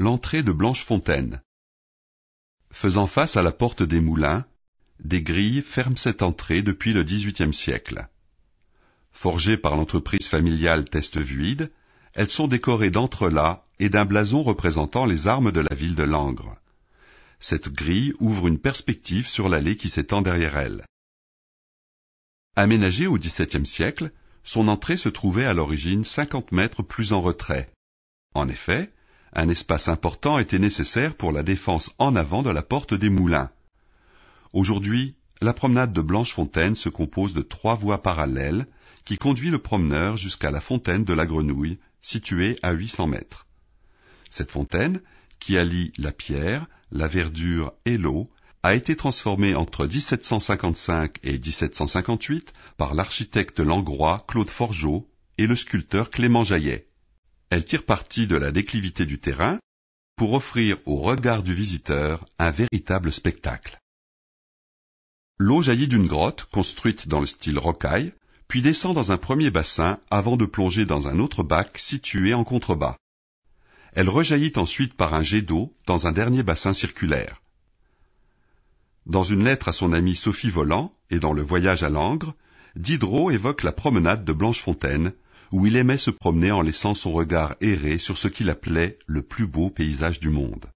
l'entrée de Blanchefontaine. Faisant face à la porte des moulins, des grilles ferment cette entrée depuis le XVIIIe siècle. Forgées par l'entreprise familiale Testevuide, elles sont décorées d'entrelacs et d'un blason représentant les armes de la ville de Langres. Cette grille ouvre une perspective sur l'allée qui s'étend derrière elle. Aménagée au XVIIe siècle, son entrée se trouvait à l'origine 50 mètres plus en retrait. En effet, un espace important était nécessaire pour la défense en avant de la porte des moulins. Aujourd'hui, la promenade de Blanchefontaine se compose de trois voies parallèles qui conduit le promeneur jusqu'à la fontaine de la Grenouille, située à 800 mètres. Cette fontaine, qui allie la pierre, la verdure et l'eau, a été transformée entre 1755 et 1758 par l'architecte langrois Claude Forgeot et le sculpteur Clément Jaillet. Elle tire parti de la déclivité du terrain pour offrir au regard du visiteur un véritable spectacle. L'eau jaillit d'une grotte construite dans le style rocaille, puis descend dans un premier bassin avant de plonger dans un autre bac situé en contrebas. Elle rejaillit ensuite par un jet d'eau dans un dernier bassin circulaire. Dans une lettre à son amie Sophie Volant et dans le voyage à Langres, Diderot évoque la promenade de Blanchefontaine où il aimait se promener en laissant son regard errer sur ce qu'il appelait le plus beau paysage du monde.